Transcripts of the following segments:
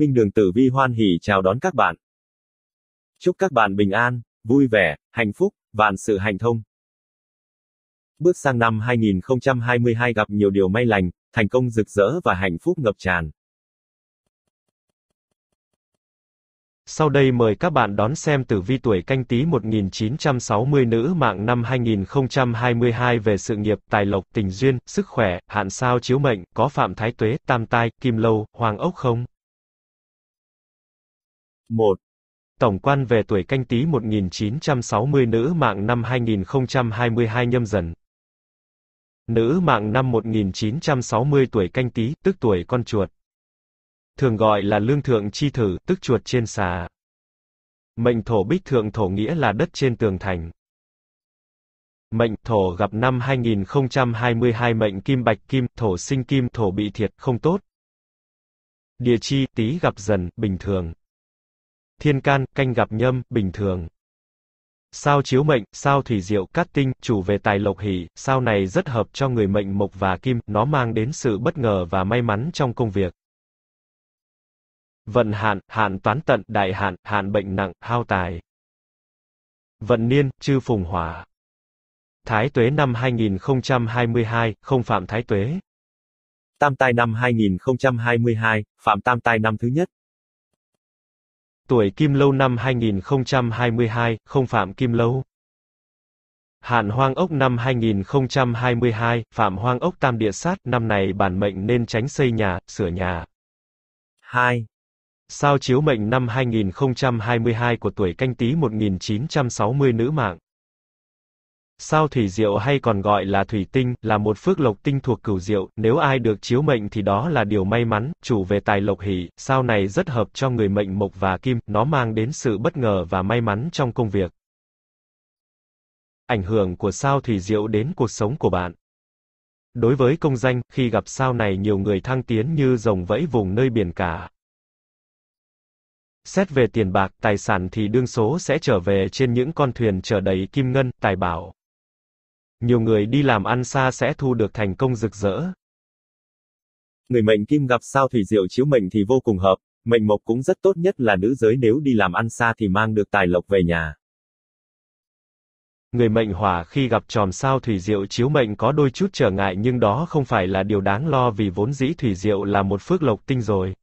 Minh Đường Tử Vi hoan hỉ chào đón các bạn. Chúc các bạn bình an, vui vẻ, hạnh phúc, vạn sự hành thông. Bước sang năm 2022 gặp nhiều điều may lành, thành công rực rỡ và hạnh phúc ngập tràn. Sau đây mời các bạn đón xem tử vi tuổi canh tí 1960 nữ mạng năm 2022 về sự nghiệp, tài lộc, tình duyên, sức khỏe, hạn sao chiếu mệnh, có phạm thái tuế, tam tai, kim lâu, hoàng ốc không? 1. Tổng quan về tuổi canh tí 1960 nữ mạng năm 2022 nhâm dần. Nữ mạng năm 1960 tuổi canh tí, tức tuổi con chuột. Thường gọi là lương thượng chi thử, tức chuột trên xà. Mệnh thổ bích thượng thổ nghĩa là đất trên tường thành. Mệnh thổ gặp năm 2022 mệnh kim bạch kim, thổ sinh kim, thổ bị thiệt, không tốt. Địa chi, tí gặp dần, bình thường thiên can, canh gặp nhâm, bình thường. Sao chiếu mệnh, sao thủy diệu, cát tinh, chủ về tài lộc hỷ, sao này rất hợp cho người mệnh mộc và kim, nó mang đến sự bất ngờ và may mắn trong công việc. Vận hạn, hạn toán tận, đại hạn, hạn bệnh nặng, hao tài. Vận niên, chư phùng hỏa. Thái tuế năm 2022, không phạm thái tuế. Tam tai năm 2022, phạm tam tai năm thứ nhất. Tuổi Kim Lâu năm 2022, không Phạm Kim Lâu. Hạn Hoang Ốc năm 2022, Phạm Hoang Ốc Tam Địa Sát, năm này bản mệnh nên tránh xây nhà, sửa nhà. 2. Sao chiếu mệnh năm 2022 của tuổi canh tý 1960 nữ mạng. Sao thủy diệu hay còn gọi là thủy tinh, là một phước lộc tinh thuộc cửu diệu, nếu ai được chiếu mệnh thì đó là điều may mắn, chủ về tài lộc hỷ, sao này rất hợp cho người mệnh mộc và kim, nó mang đến sự bất ngờ và may mắn trong công việc. Ảnh hưởng của sao thủy diệu đến cuộc sống của bạn. Đối với công danh, khi gặp sao này nhiều người thăng tiến như rồng vẫy vùng nơi biển cả. Xét về tiền bạc, tài sản thì đương số sẽ trở về trên những con thuyền chở đầy kim ngân, tài bảo. Nhiều người đi làm ăn xa sẽ thu được thành công rực rỡ. Người mệnh kim gặp sao thủy diệu chiếu mệnh thì vô cùng hợp, mệnh mộc cũng rất tốt nhất là nữ giới nếu đi làm ăn xa thì mang được tài lộc về nhà. Người mệnh hỏa khi gặp tròm sao thủy diệu chiếu mệnh có đôi chút trở ngại nhưng đó không phải là điều đáng lo vì vốn dĩ thủy diệu là một phước lộc tinh rồi.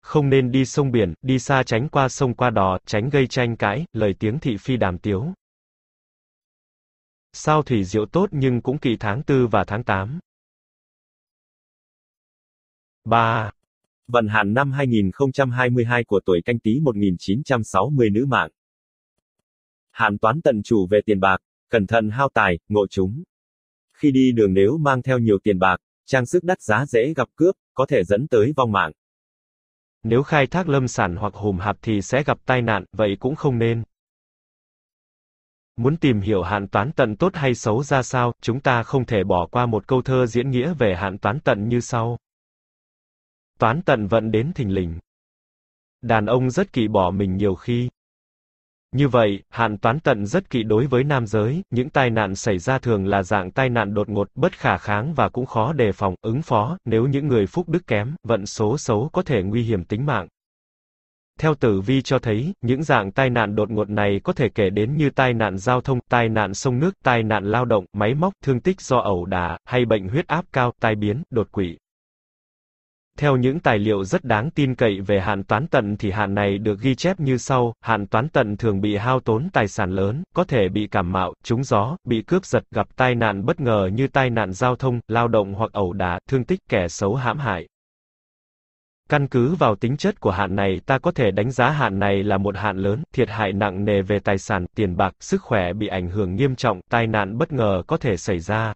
Không nên đi sông biển, đi xa tránh qua sông qua đò, tránh gây tranh cãi, lời tiếng thị phi đàm tiếu. Sao thủy diệu tốt nhưng cũng kỳ tháng 4 và tháng 8. 3. Vận hạn năm 2022 của tuổi canh tí 1960 nữ mạng. Hạn toán tận chủ về tiền bạc, cẩn thận hao tài, ngộ chúng. Khi đi đường nếu mang theo nhiều tiền bạc, trang sức đắt giá dễ gặp cướp, có thể dẫn tới vong mạng. Nếu khai thác lâm sản hoặc hùm hạp thì sẽ gặp tai nạn, vậy cũng không nên. Muốn tìm hiểu hạn toán tận tốt hay xấu ra sao, chúng ta không thể bỏ qua một câu thơ diễn nghĩa về hạn toán tận như sau. Toán tận vận đến thình lình. Đàn ông rất kỵ bỏ mình nhiều khi. Như vậy, hạn toán tận rất kỵ đối với nam giới, những tai nạn xảy ra thường là dạng tai nạn đột ngột, bất khả kháng và cũng khó đề phòng, ứng phó, nếu những người phúc đức kém, vận số xấu có thể nguy hiểm tính mạng. Theo tử vi cho thấy, những dạng tai nạn đột ngột này có thể kể đến như tai nạn giao thông, tai nạn sông nước, tai nạn lao động, máy móc, thương tích do ẩu đả, hay bệnh huyết áp cao, tai biến, đột quỵ. Theo những tài liệu rất đáng tin cậy về hạn toán tận thì hạn này được ghi chép như sau, hạn toán tận thường bị hao tốn tài sản lớn, có thể bị cảm mạo, trúng gió, bị cướp giật, gặp tai nạn bất ngờ như tai nạn giao thông, lao động hoặc ẩu đả, thương tích kẻ xấu hãm hại. Căn cứ vào tính chất của hạn này ta có thể đánh giá hạn này là một hạn lớn, thiệt hại nặng nề về tài sản, tiền bạc, sức khỏe bị ảnh hưởng nghiêm trọng, tai nạn bất ngờ có thể xảy ra.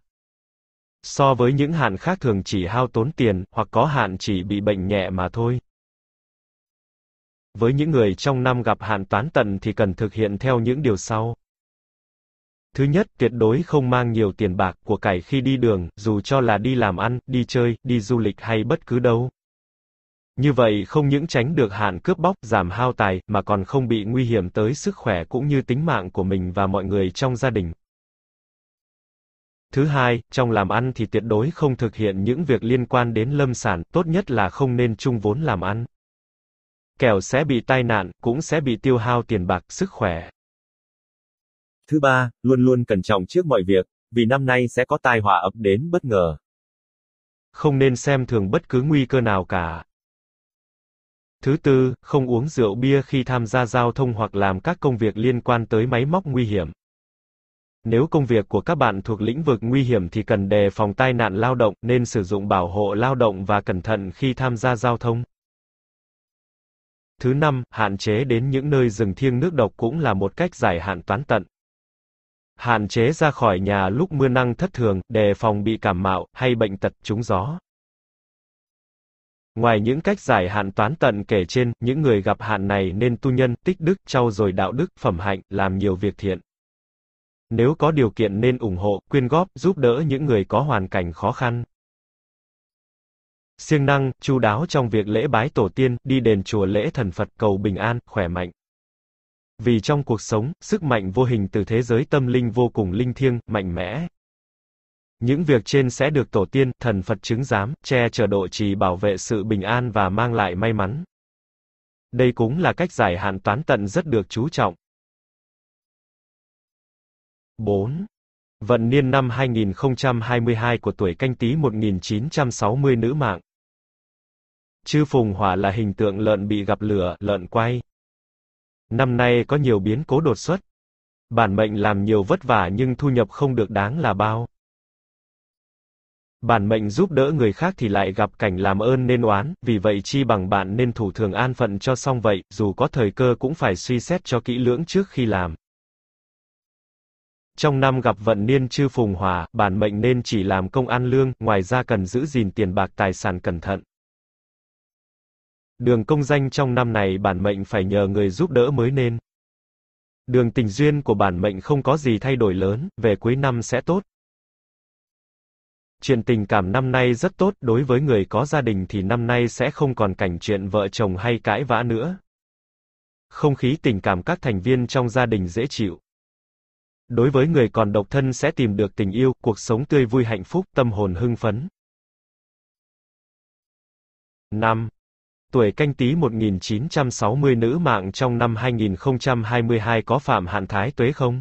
So với những hạn khác thường chỉ hao tốn tiền, hoặc có hạn chỉ bị bệnh nhẹ mà thôi. Với những người trong năm gặp hạn toán tận thì cần thực hiện theo những điều sau. Thứ nhất, tuyệt đối không mang nhiều tiền bạc của cải khi đi đường, dù cho là đi làm ăn, đi chơi, đi du lịch hay bất cứ đâu. Như vậy không những tránh được hạn cướp bóc, giảm hao tài, mà còn không bị nguy hiểm tới sức khỏe cũng như tính mạng của mình và mọi người trong gia đình. Thứ hai, trong làm ăn thì tuyệt đối không thực hiện những việc liên quan đến lâm sản, tốt nhất là không nên chung vốn làm ăn. Kẻo sẽ bị tai nạn, cũng sẽ bị tiêu hao tiền bạc, sức khỏe. Thứ ba, luôn luôn cẩn trọng trước mọi việc, vì năm nay sẽ có tai họa ập đến bất ngờ. Không nên xem thường bất cứ nguy cơ nào cả. Thứ tư, không uống rượu bia khi tham gia giao thông hoặc làm các công việc liên quan tới máy móc nguy hiểm. Nếu công việc của các bạn thuộc lĩnh vực nguy hiểm thì cần đề phòng tai nạn lao động, nên sử dụng bảo hộ lao động và cẩn thận khi tham gia giao thông. Thứ năm, hạn chế đến những nơi rừng thiêng nước độc cũng là một cách giải hạn toán tận. Hạn chế ra khỏi nhà lúc mưa năng thất thường, đề phòng bị cảm mạo hay bệnh tật trúng gió. Ngoài những cách giải hạn toán tận kể trên, những người gặp hạn này nên tu nhân, tích đức, trau dồi đạo đức, phẩm hạnh, làm nhiều việc thiện. Nếu có điều kiện nên ủng hộ, quyên góp, giúp đỡ những người có hoàn cảnh khó khăn. Siêng năng, chu đáo trong việc lễ bái tổ tiên, đi đền chùa lễ thần Phật cầu bình an, khỏe mạnh. Vì trong cuộc sống, sức mạnh vô hình từ thế giới tâm linh vô cùng linh thiêng, mạnh mẽ, những việc trên sẽ được tổ tiên, thần Phật chứng giám, che chở độ trì bảo vệ sự bình an và mang lại may mắn. Đây cũng là cách giải hạn toán tận rất được chú trọng. 4. Vận niên năm 2022 của tuổi canh tí 1960 nữ mạng. Chư phùng hỏa là hình tượng lợn bị gặp lửa, lợn quay. Năm nay có nhiều biến cố đột xuất. Bản mệnh làm nhiều vất vả nhưng thu nhập không được đáng là bao. Bản mệnh giúp đỡ người khác thì lại gặp cảnh làm ơn nên oán, vì vậy chi bằng bạn nên thủ thường an phận cho xong vậy, dù có thời cơ cũng phải suy xét cho kỹ lưỡng trước khi làm. Trong năm gặp vận niên chư phùng hòa, bản mệnh nên chỉ làm công ăn lương, ngoài ra cần giữ gìn tiền bạc tài sản cẩn thận. Đường công danh trong năm này bản mệnh phải nhờ người giúp đỡ mới nên. Đường tình duyên của bản mệnh không có gì thay đổi lớn, về cuối năm sẽ tốt. Chuyện tình cảm năm nay rất tốt, đối với người có gia đình thì năm nay sẽ không còn cảnh chuyện vợ chồng hay cãi vã nữa. Không khí tình cảm các thành viên trong gia đình dễ chịu. Đối với người còn độc thân sẽ tìm được tình yêu, cuộc sống tươi vui hạnh phúc, tâm hồn hưng phấn. 5. Tuổi canh tí 1960 nữ mạng trong năm 2022 có phạm hạn thái tuế không?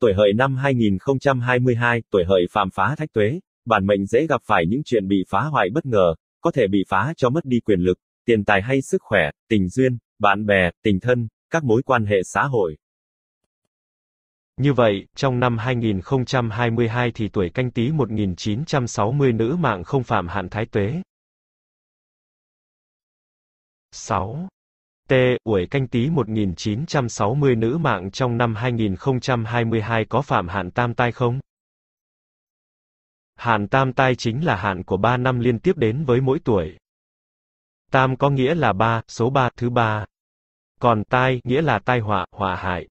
Tuổi hợi năm 2022, tuổi hợi phạm phá thách tuế, bản mệnh dễ gặp phải những chuyện bị phá hoại bất ngờ, có thể bị phá cho mất đi quyền lực, tiền tài hay sức khỏe, tình duyên, bạn bè, tình thân, các mối quan hệ xã hội. Như vậy, trong năm 2022 thì tuổi canh tí 1960 nữ mạng không phạm hạn thái tuế. 6. T. Uổi canh tí 1960 nữ mạng trong năm 2022 có phạm hạn tam tai không? Hạn tam tai chính là hạn của 3 năm liên tiếp đến với mỗi tuổi. Tam có nghĩa là 3, số 3, thứ 3. Còn tai nghĩa là tai họa, họa hại.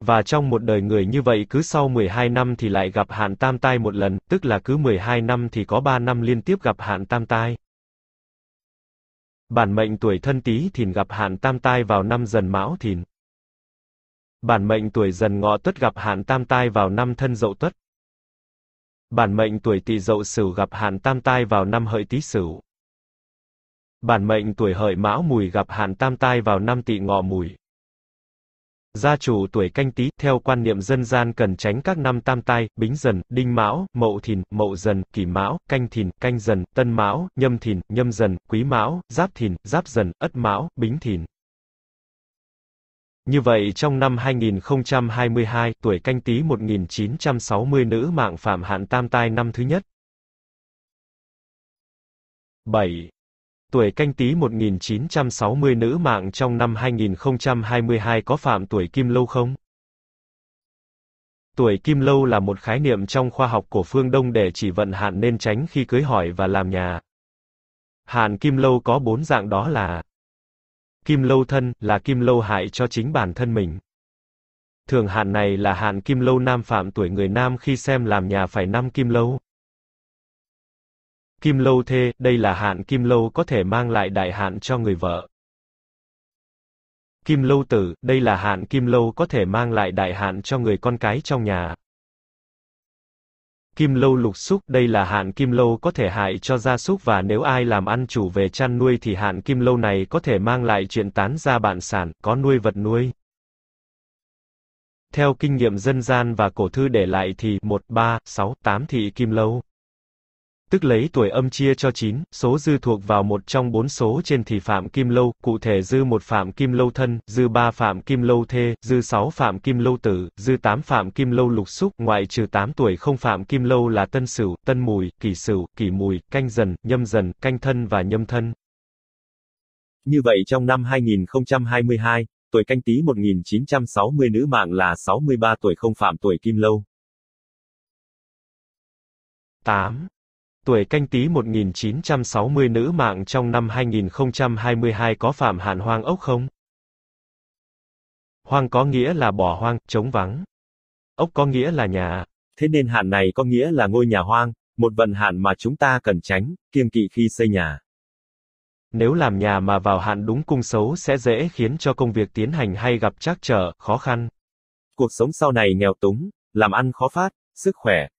Và trong một đời người như vậy cứ sau 12 năm thì lại gặp hạn tam tai một lần, tức là cứ 12 năm thì có 3 năm liên tiếp gặp hạn tam tai. Bản mệnh tuổi thân tý thìn gặp hạn tam tai vào năm dần mão thìn. Bản mệnh tuổi dần ngọ tuất gặp hạn tam tai vào năm thân dậu tuất. Bản mệnh tuổi tỵ dậu sửu gặp hạn tam tai vào năm hợi tý sửu. Bản mệnh tuổi hợi mão mùi gặp hạn tam tai vào năm tỵ ngọ mùi. Gia chủ tuổi canh tí, theo quan niệm dân gian cần tránh các năm tam tai, bính dần, đinh mão, mậu thìn, mậu dần, kỷ mão, canh thìn, canh dần, tân mão, nhâm thìn, nhâm dần, quý mão, giáp thìn, giáp dần, ất mão, bính thìn. Như vậy trong năm 2022, tuổi canh tí 1960 nữ mạng phạm hạn tam tai năm thứ nhất. 7. Tuổi canh tí 1960 nữ mạng trong năm 2022 có phạm tuổi kim lâu không? Tuổi kim lâu là một khái niệm trong khoa học của phương Đông để chỉ vận hạn nên tránh khi cưới hỏi và làm nhà. Hạn kim lâu có bốn dạng đó là Kim lâu thân là kim lâu hại cho chính bản thân mình. Thường hạn này là hạn kim lâu nam phạm tuổi người nam khi xem làm nhà phải năm kim lâu. Kim lâu thê, đây là hạn kim lâu có thể mang lại đại hạn cho người vợ. Kim lâu tử, đây là hạn kim lâu có thể mang lại đại hạn cho người con cái trong nhà. Kim lâu lục xúc, đây là hạn kim lâu có thể hại cho gia súc và nếu ai làm ăn chủ về chăn nuôi thì hạn kim lâu này có thể mang lại chuyện tán gia bạn sản, có nuôi vật nuôi. Theo kinh nghiệm dân gian và cổ thư để lại thì 1, 3, 6, 8 thị kim lâu tức lấy tuổi âm chia cho 9, số dư thuộc vào một trong bốn số trên thì phạm kim lâu, cụ thể dư một phạm kim lâu thân, dư ba phạm kim lâu thê, dư 6 phạm kim lâu tử, dư 8 phạm kim lâu lục xúc, ngoại trừ 8 tuổi không phạm kim lâu là tân sửu, tân mùi, kỷ sửu, kỷ mùi, canh dần, nhâm dần, canh thân và nhâm thân. Như vậy trong năm 2022, tuổi canh tí 1960 nữ mạng là 63 tuổi không phạm tuổi kim lâu. 8 tuổi canh tí 1960 nữ mạng trong năm 2022 có phạm hạn hoang ốc không? Hoang có nghĩa là bỏ hoang, trống vắng. Ốc có nghĩa là nhà. Thế nên hạn này có nghĩa là ngôi nhà hoang, một vận hạn mà chúng ta cần tránh, kiêng kỵ khi xây nhà. Nếu làm nhà mà vào hạn đúng cung xấu sẽ dễ khiến cho công việc tiến hành hay gặp trắc trở, khó khăn. Cuộc sống sau này nghèo túng, làm ăn khó phát, sức khỏe,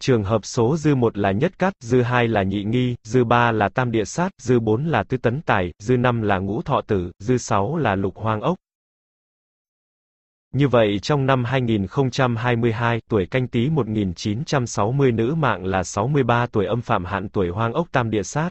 Trường hợp số dư 1 là nhất cát, dư 2 là nhị nghi, dư 3 là tam địa sát, dư 4 là tứ tấn tài, dư 5 là ngũ thọ tử, dư 6 là lục hoang ốc. Như vậy trong năm 2022, tuổi canh tí 1960 nữ mạng là 63 tuổi âm phạm hạn tuổi hoang ốc tam địa sát,